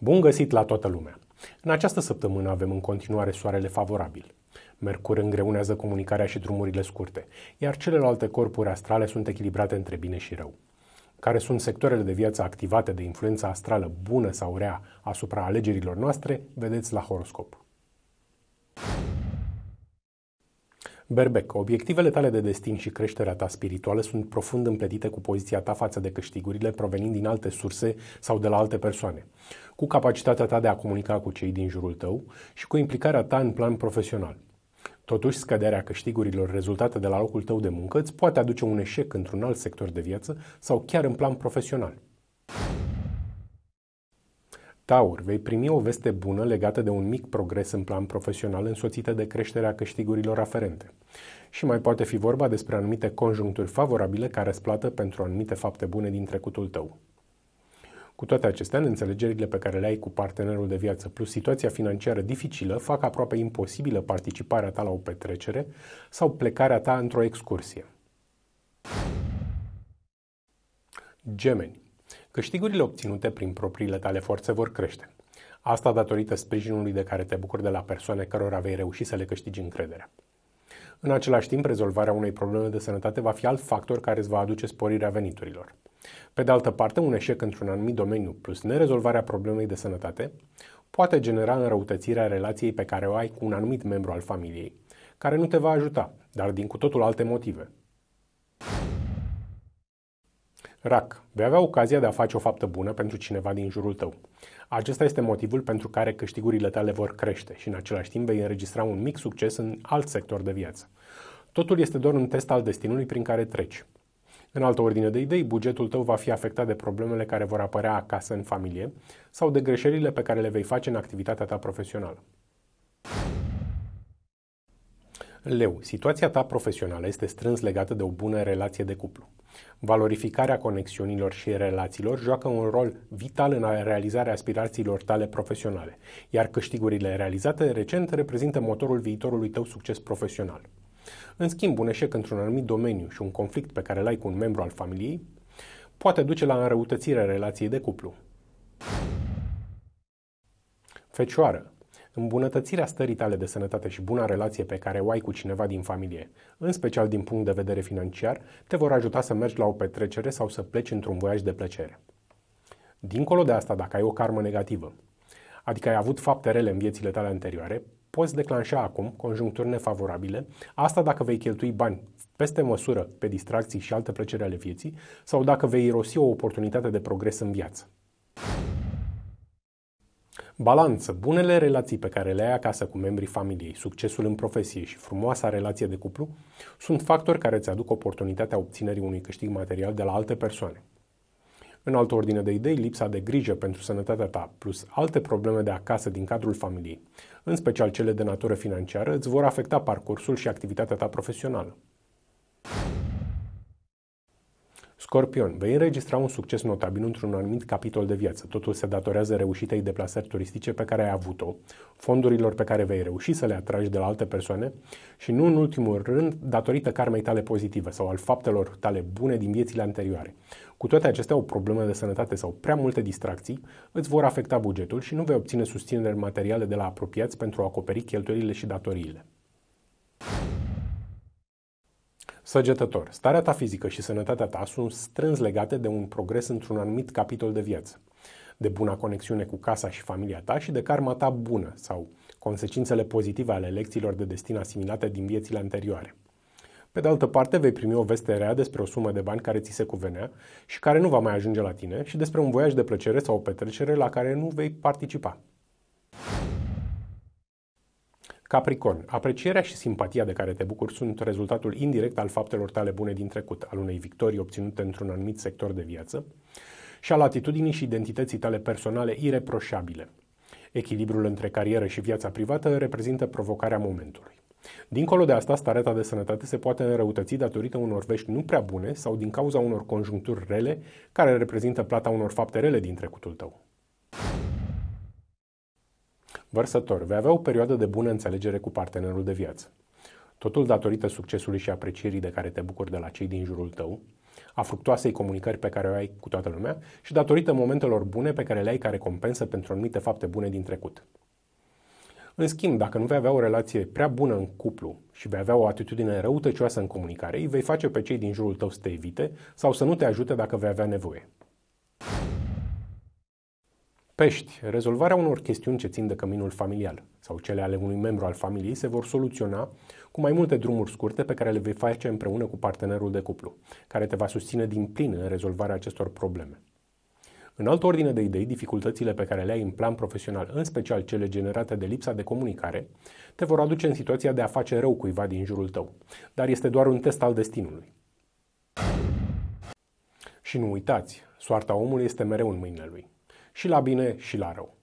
Bun găsit la toată lumea! În această săptămână avem în continuare soarele favorabil. Mercur îngreunează comunicarea și drumurile scurte, iar celelalte corpuri astrale sunt echilibrate între bine și rău. Care sunt sectoarele de viață activate de influența astrală bună sau rea asupra alegerilor noastre, vedeți la horoscop. Berbec, obiectivele tale de destin și creșterea ta spirituală sunt profund împletite cu poziția ta față de câștigurile provenind din alte surse sau de la alte persoane, cu capacitatea ta de a comunica cu cei din jurul tău și cu implicarea ta în plan profesional. Totuși, scăderea câștigurilor rezultate de la locul tău de muncă îți poate aduce un eșec într-un alt sector de viață sau chiar în plan profesional. Taur, vei primi o veste bună legată de un mic progres în plan profesional însoțită de creșterea câștigurilor aferente. Și mai poate fi vorba despre anumite conjuncturi favorabile care splată pentru anumite fapte bune din trecutul tău. Cu toate acestea, în înțelegerile pe care le ai cu partenerul de viață plus situația financiară dificilă fac aproape imposibilă participarea ta la o petrecere sau plecarea ta într-o excursie. Gemeni Câștigurile obținute prin propriile tale forțe vor crește. Asta datorită sprijinului de care te bucuri de la persoane cărora vei reuși să le câștigi încrederea. În același timp, rezolvarea unei probleme de sănătate va fi alt factor care îți va aduce sporirea veniturilor. Pe de altă parte, un eșec într-un anumit domeniu plus nerezolvarea problemei de sănătate poate genera înrăutățirea relației pe care o ai cu un anumit membru al familiei, care nu te va ajuta, dar din cu totul alte motive, Rac, vei avea ocazia de a face o faptă bună pentru cineva din jurul tău. Acesta este motivul pentru care câștigurile tale vor crește și în același timp vei înregistra un mic succes în alt sector de viață. Totul este doar un test al destinului prin care treci. În altă ordine de idei, bugetul tău va fi afectat de problemele care vor apărea acasă în familie sau de greșelile pe care le vei face în activitatea ta profesională. Leu, situația ta profesională este strâns legată de o bună relație de cuplu. Valorificarea conexiunilor și relațiilor joacă un rol vital în realizarea aspirațiilor tale profesionale, iar câștigurile realizate recent reprezintă motorul viitorului tău succes profesional. În schimb, un eșec într-un anumit domeniu și un conflict pe care l-ai cu un membru al familiei poate duce la înrăutățirea relației de cuplu. Fecioară, Îmbunătățirea stării tale de sănătate și buna relație pe care o ai cu cineva din familie, în special din punct de vedere financiar, te vor ajuta să mergi la o petrecere sau să pleci într-un voiaj de plăcere. Dincolo de asta, dacă ai o karmă negativă, adică ai avut fapte rele în viețile tale anterioare, poți declanșa acum conjuncturi nefavorabile, asta dacă vei cheltui bani peste măsură pe distracții și alte plăceri ale vieții sau dacă vei irosi o oportunitate de progres în viață. Balanță, bunele relații pe care le ai acasă cu membrii familiei, succesul în profesie și frumoasa relație de cuplu sunt factori care îți aduc oportunitatea obținerii unui câștig material de la alte persoane. În altă ordine de idei, lipsa de grijă pentru sănătatea ta plus alte probleme de acasă din cadrul familiei, în special cele de natură financiară, îți vor afecta parcursul și activitatea ta profesională. Scorpion, vei înregistra un succes notabil într-un anumit capitol de viață. Totul se datorează reușitei deplasări turistice pe care ai avut-o, fondurilor pe care vei reuși să le atragi de la alte persoane și nu în ultimul rând datorită karmei tale pozitive sau al faptelor tale bune din viețile anterioare. Cu toate acestea, o problemă de sănătate sau prea multe distracții îți vor afecta bugetul și nu vei obține susținere materiale de la apropiați pentru a acoperi cheltuielile și datoriile. Săgetător. Starea ta fizică și sănătatea ta sunt strâns legate de un progres într-un anumit capitol de viață, de buna conexiune cu casa și familia ta și de karma ta bună sau consecințele pozitive ale lecțiilor de destin asimilate din viețile anterioare. Pe de altă parte, vei primi o veste rea despre o sumă de bani care ți se cuvenea și care nu va mai ajunge la tine și despre un voiaj de plăcere sau o petrecere la care nu vei participa. Capricorn, aprecierea și simpatia de care te bucuri sunt rezultatul indirect al faptelor tale bune din trecut, al unei victorii obținute într-un anumit sector de viață și al atitudinii și identității tale personale ireproșabile. Echilibrul între carieră și viața privată reprezintă provocarea momentului. Dincolo de asta, starea ta de sănătate se poate înrăutăți datorită unor vești nu prea bune sau din cauza unor conjuncturi rele care reprezintă plata unor fapte rele din trecutul tău. Vărsător, vei avea o perioadă de bună înțelegere cu partenerul de viață. Totul datorită succesului și aprecierii de care te bucuri de la cei din jurul tău, a fructoasei comunicări pe care o ai cu toată lumea și datorită momentelor bune pe care le ai ca recompensă pentru anumite fapte bune din trecut. În schimb, dacă nu vei avea o relație prea bună în cuplu și vei avea o atitudine răutăcioasă în comunicare, îi vei face pe cei din jurul tău să te evite sau să nu te ajute dacă vei avea nevoie. Pești. Rezolvarea unor chestiuni ce țin de căminul familial sau cele ale unui membru al familiei se vor soluționa cu mai multe drumuri scurte pe care le vei face împreună cu partenerul de cuplu, care te va susține din plin în rezolvarea acestor probleme. În altă ordine de idei, dificultățile pe care le ai în plan profesional, în special cele generate de lipsa de comunicare, te vor aduce în situația de a face rău cuiva din jurul tău, dar este doar un test al destinului. Și nu uitați, soarta omului este mereu în mâinile lui și la bine și la rău.